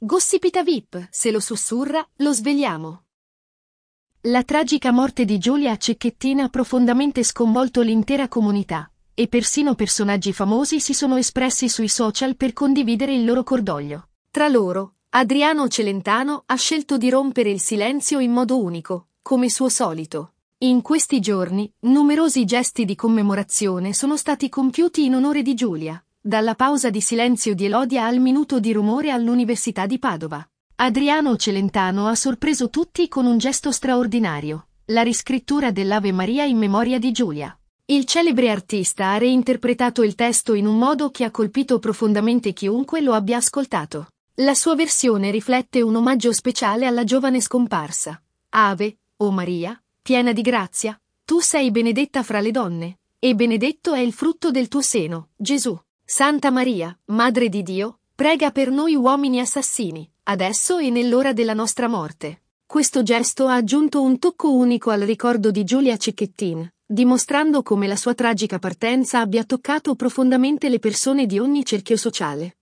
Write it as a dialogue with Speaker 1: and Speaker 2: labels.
Speaker 1: Gossipita VIP, se lo sussurra, lo svegliamo. La tragica morte di Giulia Cecchettina ha profondamente sconvolto l'intera comunità, e persino personaggi famosi si sono espressi sui social per condividere il loro cordoglio. Tra loro, Adriano Celentano ha scelto di rompere il silenzio in modo unico, come suo solito. In questi giorni, numerosi gesti di commemorazione sono stati compiuti in onore di Giulia, dalla pausa di silenzio di Elodia al minuto di rumore all'Università di Padova. Adriano Celentano ha sorpreso tutti con un gesto straordinario, la riscrittura dell'Ave Maria in memoria di Giulia. Il celebre artista ha reinterpretato il testo in un modo che ha colpito profondamente chiunque lo abbia ascoltato. La sua versione riflette un omaggio speciale alla giovane scomparsa. Ave, o Maria, piena di grazia, tu sei benedetta fra le donne, e benedetto è il frutto del tuo seno, Gesù. Santa Maria, Madre di Dio, prega per noi uomini assassini, adesso e nell'ora della nostra morte. Questo gesto ha aggiunto un tocco unico al ricordo di Giulia Cecchettin, dimostrando come la sua tragica partenza abbia toccato profondamente le persone di ogni cerchio sociale.